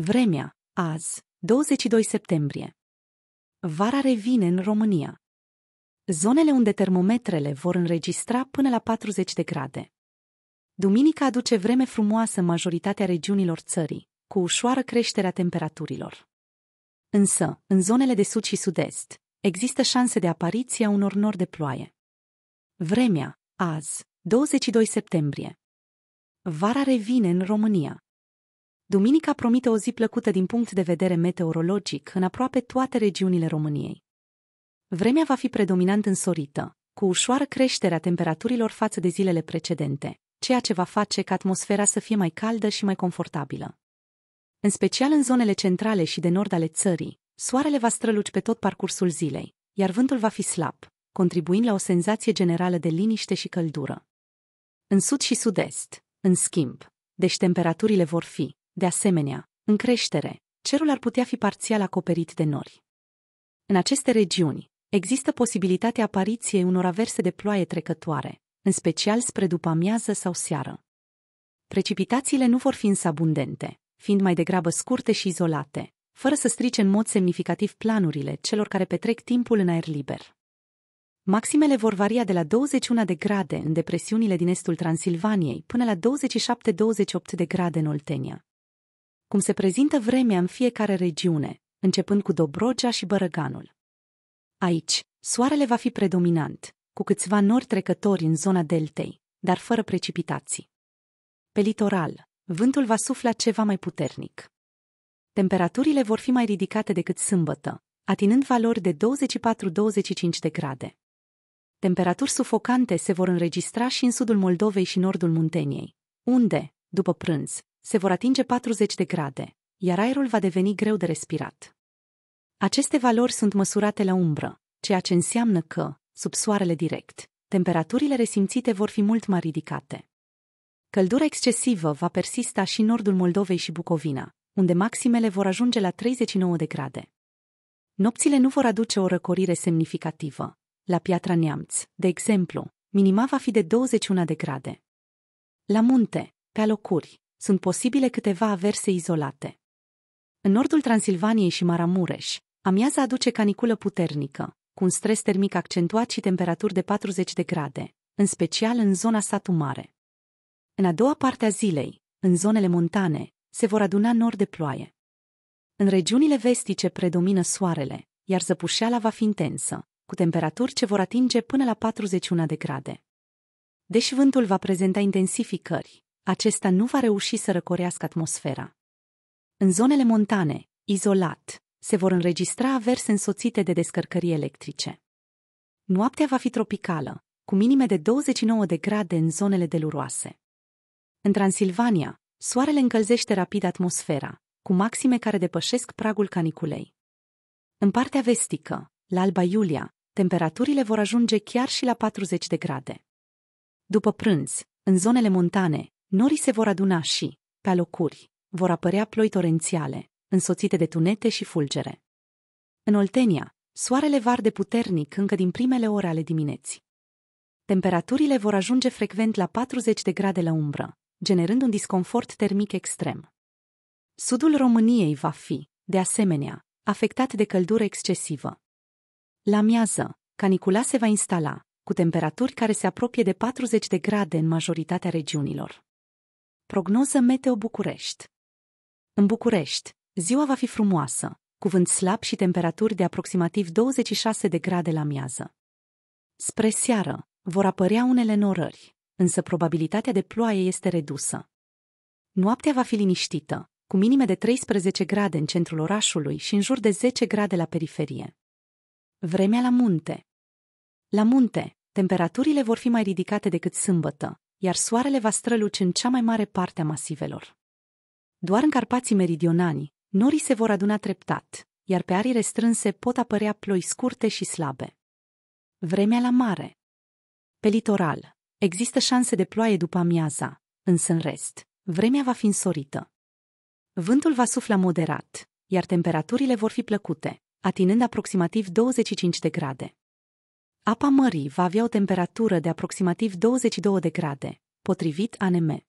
Vremea, azi, 22 septembrie. Vara revine în România. Zonele unde termometrele vor înregistra până la 40 de grade. Duminica aduce vreme frumoasă în majoritatea regiunilor țării, cu ușoară creștere a temperaturilor. Însă, în zonele de sud și sud-est, există șanse de apariție a unor nori de ploaie. Vremea, azi, 22 septembrie. Vara revine în România. Duminica promite o zi plăcută din punct de vedere meteorologic în aproape toate regiunile României. Vremea va fi predominant însorită, cu ușoară creștere a temperaturilor față de zilele precedente, ceea ce va face ca atmosfera să fie mai caldă și mai confortabilă. În special în zonele centrale și de nord ale țării, soarele va străluci pe tot parcursul zilei, iar vântul va fi slab, contribuind la o senzație generală de liniște și căldură. În sud și sud-est, în schimb, deci temperaturile vor fi de asemenea, în creștere, cerul ar putea fi parțial acoperit de nori. În aceste regiuni, există posibilitatea apariției unor averse de ploaie trecătoare, în special spre după amiază sau seară. Precipitațiile nu vor fi însă abundente, fiind mai degrabă scurte și izolate, fără să strice în mod semnificativ planurile celor care petrec timpul în aer liber. Maximele vor varia de la 21 de grade în depresiunile din estul Transilvaniei până la 27-28 de grade în Oltenia, cum se prezintă vremea în fiecare regiune, începând cu Dobrogea și Bărăganul. Aici, soarele va fi predominant, cu câțiva nori trecători în zona deltei, dar fără precipitații. Pe litoral, vântul va sufla ceva mai puternic. Temperaturile vor fi mai ridicate decât sâmbătă, atinând valori de 24-25 de grade. Temperaturi sufocante se vor înregistra și în sudul Moldovei și nordul Munteniei, unde, după prânz, se vor atinge 40 de grade, iar aerul va deveni greu de respirat. Aceste valori sunt măsurate la umbră, ceea ce înseamnă că, sub soarele direct, temperaturile resimțite vor fi mult mai ridicate. Căldura excesivă va persista și în nordul Moldovei și Bucovina, unde maximele vor ajunge la 39 de grade. Nopțile nu vor aduce o răcorire semnificativă. La Piatra Neamț, de exemplu, minima va fi de 21 de grade. La munte, pe alocuri, sunt posibile câteva averse izolate. În nordul Transilvaniei și Maramureș, amiaza aduce caniculă puternică, cu un stres termic accentuat și temperaturi de 40 de grade, în special în zona satul mare. În a doua parte a zilei, în zonele montane, se vor aduna nori de ploaie. În regiunile vestice predomină soarele, iar zăpușeala va fi intensă, cu temperaturi ce vor atinge până la 41 de grade. Deși vântul va prezenta intensificări, acesta nu va reuși să răcorească atmosfera. În zonele montane, izolat, se vor înregistra averse însoțite de descărcări electrice. Noaptea va fi tropicală, cu minime de 29 de grade în zonele deluroase. În Transilvania, soarele încălzește rapid atmosfera, cu maxime care depășesc pragul caniculei. În partea vestică, la Alba Iulia, temperaturile vor ajunge chiar și la 40 de grade. După prânz, în zonele montane, Norii se vor aduna și, pe locuri. vor apărea ploi torențiale, însoțite de tunete și fulgere. În Oltenia, soarele va arde puternic încă din primele ore ale dimineții. Temperaturile vor ajunge frecvent la 40 de grade la umbră, generând un disconfort termic extrem. Sudul României va fi, de asemenea, afectat de căldură excesivă. La miază, canicula se va instala, cu temperaturi care se apropie de 40 de grade în majoritatea regiunilor. Prognoză meteo București. În București, ziua va fi frumoasă, cu vânt slab și temperaturi de aproximativ 26 de grade la miază. Spre seară, vor apărea unele norări, însă probabilitatea de ploaie este redusă. Noaptea va fi liniștită, cu minime de 13 grade în centrul orașului și în jur de 10 grade la periferie. Vremea la munte. La munte, temperaturile vor fi mai ridicate decât sâmbătă, iar soarele va străluci în cea mai mare parte a masivelor. Doar în Carpații meridionani, norii se vor aduna treptat, iar pe arii restrânse pot apărea ploi scurte și slabe. Vremea la mare Pe litoral, există șanse de ploaie după amiaza, însă în rest, vremea va fi însorită. Vântul va sufla moderat, iar temperaturile vor fi plăcute, atinând aproximativ 25 de grade. Apa mării va avea o temperatură de aproximativ 22 de grade, potrivit ANM.